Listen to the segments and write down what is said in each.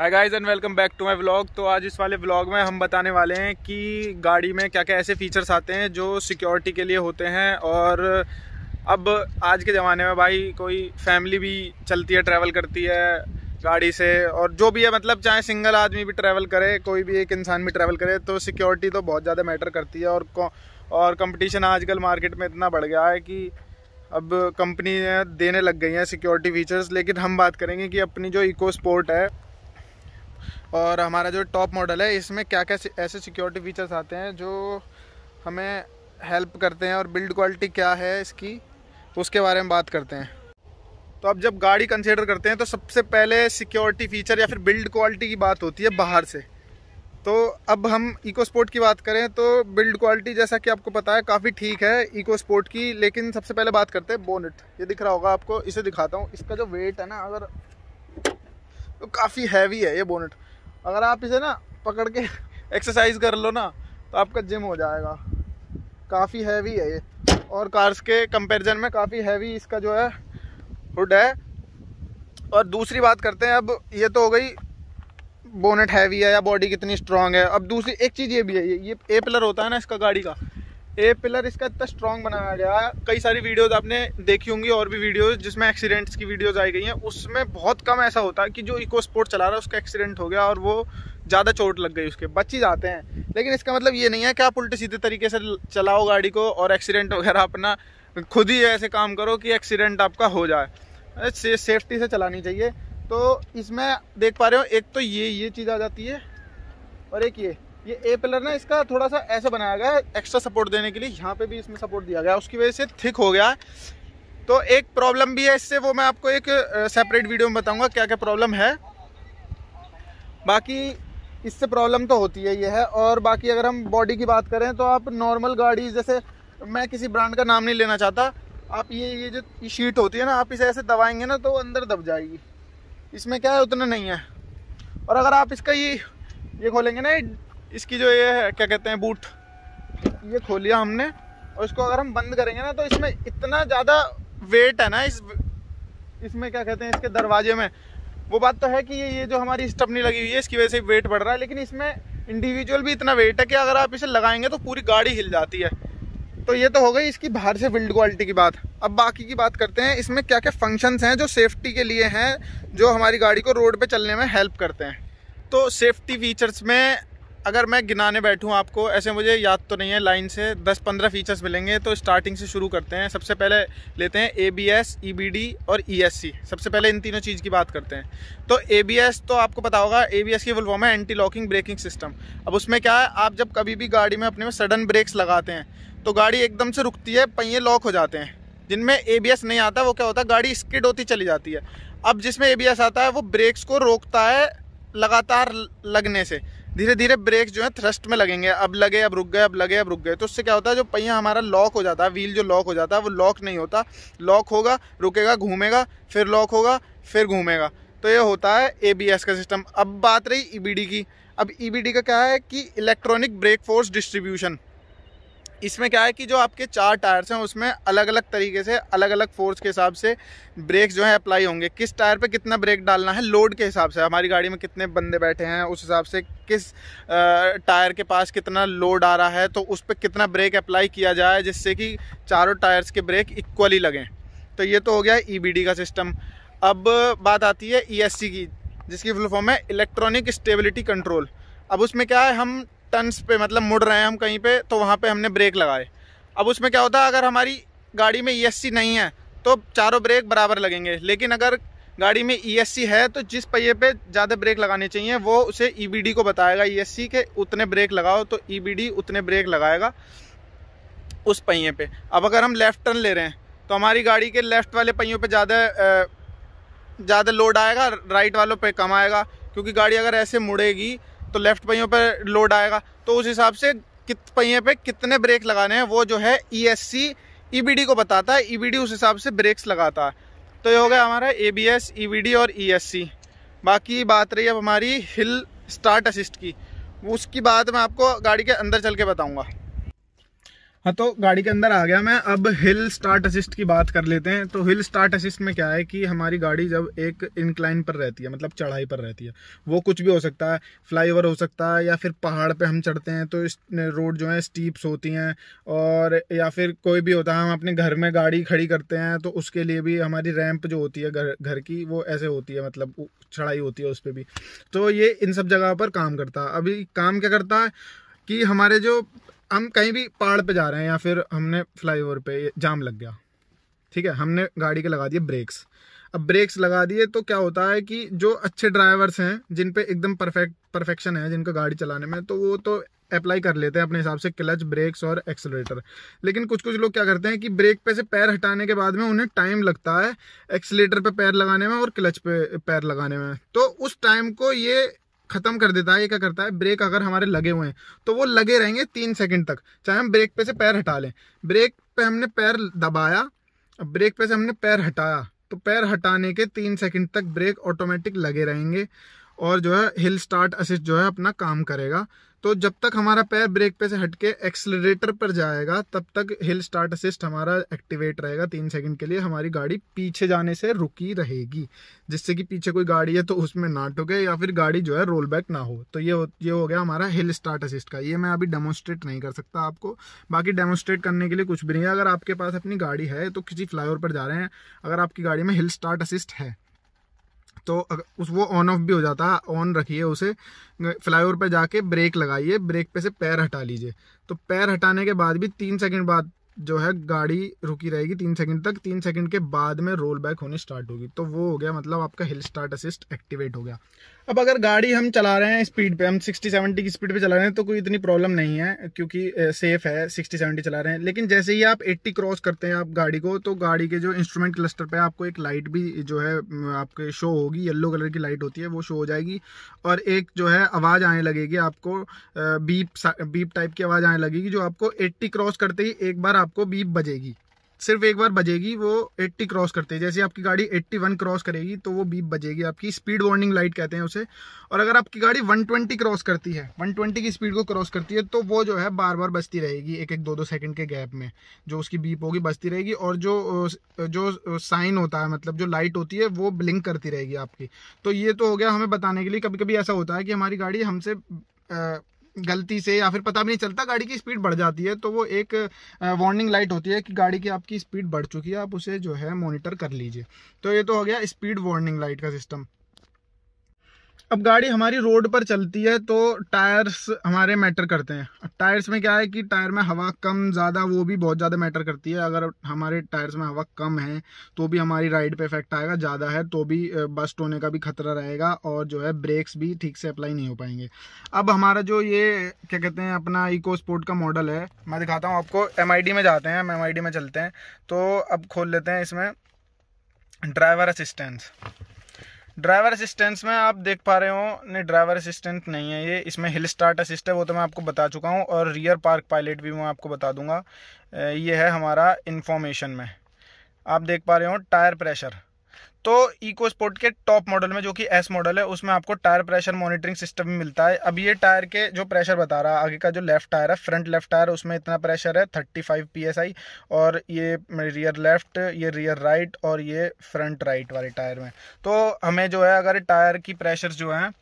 hi guys and welcome back to my vlog तो आज इस वाले व्लॉग में हम बताने वाले हैं कि गाड़ी में क्या क्या ऐसे फीचर्स आते हैं जो सिक्योरिटी के लिए होते हैं और अब आज के ज़माने में भाई कोई फैमिली भी चलती है ट्रैवल करती है गाड़ी से और जो भी है मतलब चाहे सिंगल आदमी भी ट्रैवल करे कोई भी एक इंसान भी ट्रैवल करे तो सिक्योरिटी तो बहुत ज़्यादा मैटर करती है और और कंपटीशन आजकल मार्केट में इतना बढ़ गया है कि अब कंपनी देने लग गई हैं सिक्योरिटी फीचर्स लेकिन हम बात करेंगे कि अपनी जो इको स्पोर्ट है और हमारा जो टॉप मॉडल है इसमें क्या क्या ऐसे सिक्योरिटी फीचर्स आते हैं जो हमें हेल्प करते हैं और बिल्ड क्वालिटी क्या है इसकी उसके बारे में बात करते हैं तो अब जब गाड़ी कंसिडर करते हैं तो सबसे पहले सिक्योरिटी फीचर या फिर बिल्ड क्वालिटी की बात होती है बाहर से तो अब हम इको स्पोर्ट की बात करें तो बिल्ड क्वालिटी जैसा कि आपको पता है काफ़ी ठीक है इको स्पोर्ट की लेकिन सबसे पहले बात करते हैं बोनेट ये दिख रहा होगा आपको इसे दिखाता हूँ इसका जो वेट है ना अगर तो काफ़ी हैवी है ये बोनेट अगर आप इसे ना पकड़ के एक्सरसाइज कर लो ना तो आपका जिम हो जाएगा काफ़ी हैवी है ये और कार्स के कंपैरिजन में काफ़ी हैवी इसका जो है हुड है और दूसरी बात करते हैं अब ये तो हो गई बोनेट हैवी है या बॉडी कितनी स्ट्रांग है अब दूसरी एक चीज़ ये भी है ये ये ए पिलर होता है ना इसका गाड़ी का ये पिलर इसका इतना स्ट्रॉन्ग बनाया गया है कई सारी वीडियोस आपने देखी होंगी और भी वीडियोस जिसमें एक्सीडेंट्स की वीडियोस आई गई हैं उसमें बहुत कम ऐसा होता है कि जो इको स्पोर्ट चला रहा है उसका एक्सीडेंट हो गया और वो ज़्यादा चोट लग गई उसके बच ही जाते हैं लेकिन इसका मतलब ये नहीं है कि आप उल्टे सीधे तरीके से चलाओ गाड़ी को और एक्सीडेंट वगैरह अपना खुद ही ऐसे काम करो कि एक्सीडेंट आपका हो जाए से, सेफ्टी से चलानी चाहिए तो इसमें देख पा रहे हो एक तो ये ये चीज़ आ जाती है और एक ये ये ए पिलर ना इसका थोड़ा सा ऐसे बनाया गया है एक्स्ट्रा सपोर्ट देने के लिए यहाँ पे भी इसमें सपोर्ट दिया गया उसकी वजह से थिक हो गया तो एक प्रॉब्लम भी है इससे वो मैं आपको एक सेपरेट वीडियो में बताऊँगा क्या क्या प्रॉब्लम है बाकी इससे प्रॉब्लम तो होती है ये है और बाकी अगर हम बॉडी की बात करें तो आप नॉर्मल गाड़ी जैसे मैं किसी ब्रांड का नाम नहीं लेना चाहता आप ये ये जो ये शीट होती है ना आप इसे ऐसे दबाएंगे ना तो अंदर दब जाएगी इसमें क्या है उतना नहीं है और अगर आप इसका ये ये खोलेंगे ना इसकी जो ये है क्या कहते हैं बूट ये खोलिया हमने और इसको अगर हम बंद करेंगे ना तो इसमें इतना ज़्यादा वेट है ना इस इसमें क्या कहते हैं इसके दरवाजे में वो बात तो है कि ये ये जो हमारी स्टपनी लगी हुई है इसकी वजह से वेट बढ़ रहा है लेकिन इसमें इंडिविजुअल भी इतना वेट है कि अगर आप इसे लगाएंगे तो पूरी गाड़ी हिल जाती है तो ये तो हो गई इसकी बाहर से बिल्ड क्वालिटी की बात अब बाकी की बात करते हैं इसमें क्या क्या फंक्शंस हैं जो सेफ्टी के लिए हैं जो हमारी गाड़ी को रोड पे चलने में हेल्प करते हैं तो सेफ्टी फीचर्स में अगर मैं गिनाने बैठूँ आपको ऐसे मुझे याद तो नहीं है लाइन से 10-15 फीचर्स मिलेंगे तो स्टार्टिंग से शुरू करते हैं सबसे पहले लेते हैं A B S E B D और ई एस सी सबसे पहले इन तीनों चीज़ की बात करते हैं तो ए बी एस तो आपको पता होगा ए बी एस की फुल है एंटी लॉकिंग ब्रेकिंग सिस्टम अब उसमें क्या है आप जब कभी भी गाड़ी में अपने में सडन ब्रेक्स लगाते हैं तो गाड़ी एकदम से रुकती है पहिए लॉक हो जाते हैं जिनमें ए नहीं आता वो क्या होता है गाड़ी स्किड होती चली जाती है अब जिसमें ए आता है वो ब्रेक्स को रोकता है लगातार लगने से धीरे धीरे ब्रेक जो है थ्रस्ट में लगेंगे अब लगे अब रुक गए अब लगे अब रुक गए तो उससे क्या होता है जो पहिया हमारा लॉक हो जाता है व्हील जो लॉक हो जाता है वो लॉक नहीं होता लॉक होगा रुकेगा घूमेगा फिर लॉक होगा फिर घूमेगा तो ये होता है ए का सिस्टम अब बात रही ई e की अब ई e का क्या है कि इलेक्ट्रॉनिक ब्रेक फोर्स डिस्ट्रीब्यूशन इसमें क्या है कि जो आपके चार टायर्स हैं उसमें अलग अलग तरीके से अलग अलग फोर्स के हिसाब से ब्रेक जो है अप्लाई होंगे किस टायर पे कितना ब्रेक डालना है लोड के हिसाब से हमारी गाड़ी में कितने बंदे बैठे हैं उस हिसाब से किस टायर के पास कितना लोड आ रहा है तो उस पर कितना ब्रेक अप्लाई किया जाए जिससे कि चारों टायर्स के ब्रेक इक्वली लगें तो ये तो हो गया ई e का सिस्टम अब बात आती है ई e की जिसकी फुल फॉर्म है इलेक्ट्रॉनिक स्टेबिलिटी कंट्रोल अब उसमें क्या है हम टर्नस पे मतलब मुड़ रहे हैं हम कहीं पे तो वहाँ पे हमने ब्रेक लगाए अब उसमें क्या होता है अगर हमारी गाड़ी में ई e नहीं है तो चारों ब्रेक बराबर लगेंगे लेकिन अगर गाड़ी में ई e है तो जिस पहिए पे ज़्यादा ब्रेक लगाने चाहिए वो उसे ई e को बताएगा ई के उतने ब्रेक लगाओ तो ई उतने ब्रेक लगाएगा उस पहिए पे अब अगर हम लेफ़्ट टर्न ले रहे हैं तो हमारी गाड़ी के लेफ़्ट वाले पहियों पे ज़्यादा ज़्यादा लोड आएगा राइट वालों पे कम आएगा क्योंकि गाड़ी अगर ऐसे मुड़ेगी तो लेफ्ट पहियों पर लोड आएगा तो उस हिसाब से कित पहिए पे कितने ब्रेक लगाने हैं वो जो है ई एस सी ई को बताता है ई e उस हिसाब से ब्रेक्स लगाता है तो ये हो गया हमारा ए बी एस ई और ई एस सी बाकी बात रही अब हमारी हिल स्टार्ट असिस्ट की उसकी बात मैं आपको गाड़ी के अंदर चल के बताऊँगा हाँ तो गाड़ी के अंदर आ गया मैं अब हिल स्टार्ट असिस्ट की बात कर लेते हैं तो हिल स्टार्ट असिस्ट में क्या है कि हमारी गाड़ी जब एक इंक्लाइन पर रहती है मतलब चढ़ाई पर रहती है वो कुछ भी हो सकता है फ्लाईओवर हो सकता है या फिर पहाड़ पे हम चढ़ते हैं तो इस रोड जो है स्टीप्स होती हैं और या फिर कोई भी होता है हम अपने घर में गाड़ी खड़ी करते हैं तो उसके लिए भी हमारी रैम्प जो होती है घर घर की वो ऐसे होती है मतलब चढ़ाई होती है उस पर भी तो ये इन सब जगह पर काम करता है अभी काम क्या करता है कि हमारे जो हम कहीं भी पहाड़ पे जा रहे हैं या फिर हमने फ्लाई ओवर पे जाम लग गया ठीक है हमने गाड़ी के लगा दिए ब्रेक्स अब ब्रेक्स लगा दिए तो क्या होता है कि जो अच्छे ड्राइवर्स हैं जिन पे एकदम परफेक्ट परफेक्शन है जिनका गाड़ी चलाने में तो वो तो अप्लाई कर लेते हैं अपने हिसाब से क्लच ब्रेक्स और एक्सलेटर लेकिन कुछ कुछ लोग क्या करते हैं कि ब्रेक पे से पैर हटाने के बाद में उन्हें टाइम लगता है एक्सलेटर पे पैर लगाने में और क्लच पे पैर लगाने में तो उस टाइम को ये खत्म कर देता है ये क्या करता है ब्रेक अगर हमारे लगे हुए हैं तो वो लगे रहेंगे तीन सेकंड तक चाहे हम ब्रेक पे से पैर हटा लें ब्रेक पे हमने पैर दबाया ब्रेक पे से हमने पैर हटाया तो पैर हटाने के तीन सेकंड तक ब्रेक ऑटोमेटिक लगे रहेंगे और जो है हिल स्टार्ट असिस्ट जो है अपना काम करेगा तो जब तक हमारा पैर ब्रेक पे से हटके एक्सलरेटर पर जाएगा तब तक हिल स्टार्ट असिस्ट हमारा एक्टिवेट रहेगा तीन सेकंड के लिए हमारी गाड़ी पीछे जाने से रुकी रहेगी जिससे कि पीछे कोई गाड़ी है तो उसमें ना ठुके या फिर गाड़ी जो है रोल बैक ना हो तो ये हो ये हो गया हमारा हिल स्टार्ट असिस्ट का ये मैं अभी डेमोस्ट्रेट नहीं कर सकता आपको बाकी डेमोस्ट्रेट करने के लिए कुछ भी नहीं है अगर आपके पास अपनी गाड़ी है तो किसी फ्लाईओवर पर जा रहे हैं अगर आपकी गाड़ी में हिल स्टार्ट असिस्ट है तो उस वो ऑन ऑफ भी हो जाता है ऑन रखिए उसे फ्लाई ओवर पर जाके ब्रेक लगाइए ब्रेक पे से पैर हटा लीजिए तो पैर हटाने के बाद भी तीन सेकंड बाद जो है गाड़ी रुकी रहेगी तीन सेकंड तक तीन सेकंड के बाद में रोल बैक होने स्टार्ट होगी तो वो हो गया मतलब आपका हिल स्टार्ट असिस्ट एक्टिवेट हो गया अब अगर गाड़ी हम चला रहे हैं स्पीड पे हम 60 70 की स्पीड पे चला रहे हैं तो कोई इतनी प्रॉब्लम नहीं है क्योंकि सेफ है 60 70 चला रहे हैं लेकिन जैसे ही आप 80 क्रॉस करते हैं आप गाड़ी को तो गाड़ी के जो इंस्ट्रूमेंट क्लस्टर पे आपको एक लाइट भी जो है आपके शो होगी येलो कलर की लाइट होती है वो शो हो जाएगी और एक जो है आवाज़ आने लगेगी आपको बीप बीप टाइप की आवाज़ आने लगेगी जो आपको एट्टी क्रॉस करते ही एक बार आपको बीप बजेगी सिर्फ एक बार बजेगी वो 80 क्रॉस करते हैं जैसे आपकी गाड़ी 81 क्रॉस करेगी तो वो बीप बजेगी आपकी स्पीड वार्निंग लाइट कहते हैं उसे और अगर आपकी गाड़ी 120 क्रॉस करती है 120 की स्पीड को क्रॉस करती है तो वो जो है बार बार बजती रहेगी एक एक दो दो सेकंड के गैप में जो उसकी बीप होगी बजती रहेगी और जो जो साइन होता है मतलब जो लाइट होती है वो ब्लिंक करती रहेगी आपकी तो ये तो हो गया हमें बताने के लिए कभी कभी ऐसा होता है कि हमारी गाड़ी हमसे गलती से या फिर पता भी नहीं चलता गाड़ी की स्पीड बढ़ जाती है तो वो एक वार्निंग लाइट होती है कि गाड़ी की आपकी स्पीड बढ़ चुकी है आप उसे जो है मॉनिटर कर लीजिए तो ये तो हो गया स्पीड वार्निंग लाइट का सिस्टम अब गाड़ी हमारी रोड पर चलती है तो टायर्स हमारे मैटर करते हैं टायर्स में क्या है कि टायर में हवा कम ज़्यादा वो भी बहुत ज़्यादा मैटर करती है अगर हमारे टायर्स में हवा कम है तो भी हमारी राइड पे इफेक्ट आएगा ज़्यादा है तो भी बस्ट होने का भी खतरा रहेगा और जो है ब्रेक्स भी ठीक से अप्लाई नहीं हो पाएंगे अब हमारा जो ये क्या कहते हैं अपना इको स्पोर्ट का मॉडल है मैं दिखाता हूँ आपको एम में जाते हैं हम एम में चलते हैं तो अब खोल लेते हैं इसमें ड्राइवर असिस्टेंस ड्राइवर असिस्टेंस में आप देख पा रहे हो नहीं ड्राइवर असिस्टेंट नहीं है ये इसमें हिल स्टार्ट असिस्ट है वो तो मैं आपको बता चुका हूँ और रियर पार्क पायलट भी मैं आपको बता दूंगा ये है हमारा इन्फॉर्मेशन में आप देख पा रहे हो टायर प्रेशर तो इको स्पोर्ट के टॉप मॉडल में जो कि एस मॉडल है उसमें आपको टायर प्रेशर मॉनिटरिंग सिस्टम भी मिलता है अब ये टायर के जो प्रेशर बता रहा है आगे का जो लेफ्ट टायर है फ्रंट लेफ्ट टायर उसमें इतना प्रेशर है 35 psi और ये रियर लेफ्ट ये रियर राइट और ये फ्रंट राइट वाले टायर में तो हमें जो है अगर टायर की प्रेशर जो हैं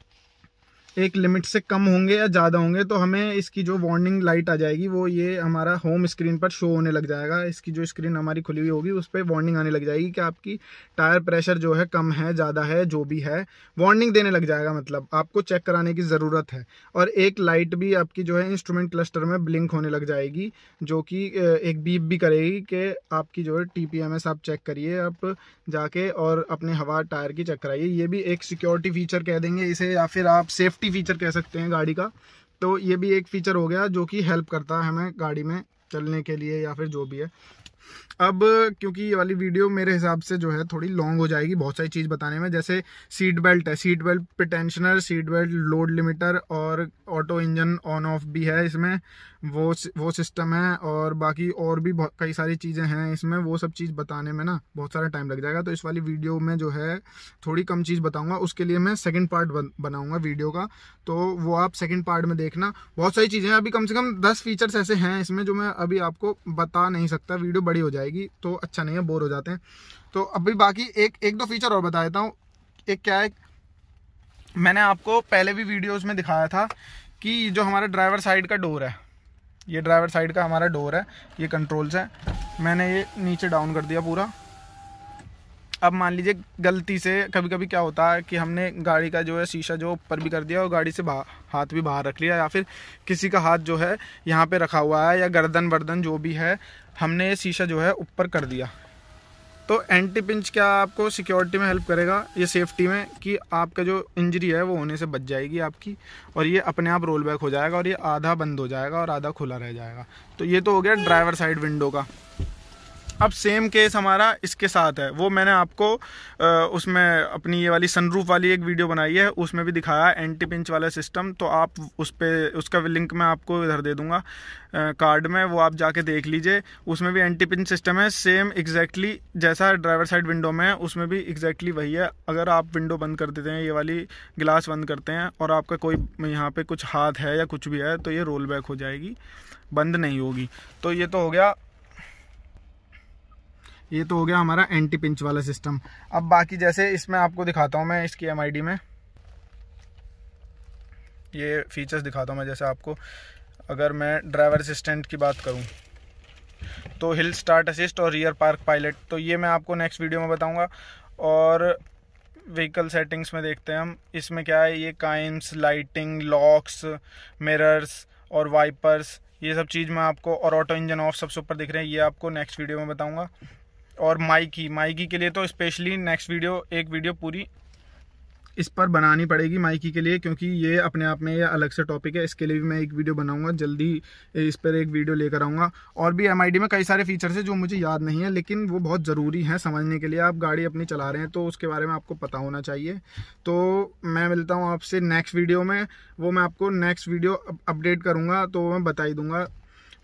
एक लिमिट से कम होंगे या ज़्यादा होंगे तो हमें इसकी जो वार्निंग लाइट आ जाएगी वो ये हमारा होम स्क्रीन पर शो होने लग जाएगा इसकी जो स्क्रीन हमारी खुली हुई होगी उस पर वार्निंग आने लग जाएगी कि आपकी टायर प्रेशर जो है कम है ज़्यादा है जो भी है वार्निंग देने लग जाएगा मतलब आपको चेक कराने की ज़रूरत है और एक लाइट भी आपकी जो है इंस्ट्रूमेंट क्लस्टर में ब्लिंक होने लग जाएगी जो कि एक बीप भी करेगी कि आपकी जो है टी आप चेक करिए आप जाके और अपने हवा टायर की चेक कराइए ये भी एक सिक्योरिटी फीचर कह देंगे इसे या फिर आप सेफ्टी सेफ्टी फीचर कह सकते हैं गाड़ी का तो ये भी एक फ़ीचर हो गया जो कि हेल्प करता है हमें गाड़ी में चलने के लिए या फिर जो भी है अब क्योंकि ये वाली वीडियो मेरे हिसाब से जो है थोड़ी लॉन्ग हो जाएगी बहुत सारी चीज़ बताने में जैसे सीट बेल्ट है सीट बेल्ट पे सीट बेल्ट लोड लिमिटर और ऑटो इंजन ऑन ऑफ भी है इसमें वो वो सिस्टम है और बाकी और भी कई सारी चीज़ें हैं इसमें वो सब चीज़ बताने में ना बहुत सारा टाइम लग जाएगा तो इस वाली वीडियो में जो है थोड़ी कम चीज़ बताऊँगा उसके लिए मैं सेकेंड पार्ट बनाऊँगा वीडियो का तो वो आप सेकेंड पार्ट में देखना बहुत सारी चीज़ें अभी कम से कम दस फीचर्स ऐसे हैं इसमें जो मैं अभी आपको बता नहीं सकता वीडियो बड़ी हो जाएगी तो अच्छा नहीं है बोर हो जाते हैं तो अभी बाकी एक एक दो फीचर और बता देता हूँ एक क्या है मैंने आपको पहले भी वीडियोस में दिखाया था कि जो हमारा ड्राइवर साइड का डोर है ये ड्राइवर साइड का हमारा डोर है ये कंट्रोल्स है मैंने ये नीचे डाउन कर दिया पूरा अब मान लीजिए गलती से कभी कभी क्या होता है कि हमने गाड़ी का जो है शीशा जो ऊपर भी कर दिया और गाड़ी से हाथ भी बाहर रख लिया या फिर किसी का हाथ जो है यहाँ पे रखा हुआ है या गर्दन वर्दन जो भी है हमने ये शीशा जो है ऊपर कर दिया तो एंटी पिंच क्या आपको सिक्योरिटी में हेल्प करेगा ये सेफ्टी में कि आपका जो इंजरी है वो होने से बच जाएगी आपकी और ये अपने आप रोल बैक हो जाएगा और ये आधा बंद हो जाएगा और आधा खुला रह जाएगा तो ये तो हो गया ड्राइवर साइड विंडो का अब सेम केस हमारा इसके साथ है वो मैंने आपको उसमें अपनी ये वाली सनरूफ वाली एक वीडियो बनाई है उसमें भी दिखाया एंटी पिंच वाला सिस्टम तो आप उस पर उसका लिंक मैं आपको इधर दे दूँगा कार्ड में वो आप जाके देख लीजिए उसमें भी एंटी पिंच सिस्टम है सेम एग्जैक्टली exactly जैसा ड्राइवर साइड विंडो में है उसमें भी एग्जैक्टली exactly वही है अगर आप विंडो बंद कर देते हैं ये वाली ग्लास बंद करते हैं और आपका कोई यहाँ पे कुछ हाथ है या कुछ भी है तो ये रोल बैक हो जाएगी बंद नहीं होगी तो ये तो हो गया ये तो हो गया हमारा एंटी पिंच वाला सिस्टम अब बाकी जैसे इसमें आपको दिखाता हूँ मैं इसकी एम में ये फीचर्स दिखाता हूँ मैं जैसे आपको अगर मैं ड्राइवर असिस्टेंट की बात करूँ तो हिल स्टार्ट असिस्ट और रियर पार्क पायलट तो ये मैं आपको नेक्स्ट वीडियो में बताऊँगा और व्हीकल सेटिंग्स में देखते हैं हम इसमें क्या है ये काइम्स लाइटिंग लॉक्स मिरर्स और वाइपर्स ये सब चीज़ मैं आपको और ऑटो इंजन ऑफ सबसे ऊपर दिख रहे हैं ये आपको नेक्स्ट वीडियो में बताऊँगा और माइकी माइकी के लिए तो स्पेशली नेक्स्ट वीडियो एक वीडियो पूरी इस पर बनानी पड़ेगी माइकी के लिए क्योंकि ये अपने आप में ये अलग से टॉपिक है इसके लिए भी मैं एक वीडियो बनाऊंगा जल्दी इस पर एक वीडियो लेकर आऊँगा और भी एम में कई सारे फीचर्स हैं जो मुझे याद नहीं है लेकिन वो बहुत ज़रूरी हैं समझने के लिए आप गाड़ी अपनी चला रहे हैं तो उसके बारे में आपको पता होना चाहिए तो मैं मिलता हूँ आपसे नेक्स्ट वीडियो में वो मैं आपको नेक्स्ट वीडियो अपडेट करूँगा तो मैं बता ही दूँगा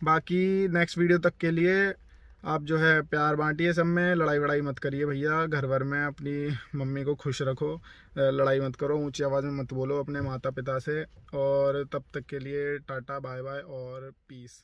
बाकी नेक्स्ट वीडियो तक के लिए आप जो है प्यार बांटिए सब में लड़ाई वड़ाई मत करिए भैया घर भर में अपनी मम्मी को खुश रखो लड़ाई मत करो ऊंची आवाज़ में मत बोलो अपने माता पिता से और तब तक के लिए टाटा बाय बाय और पीस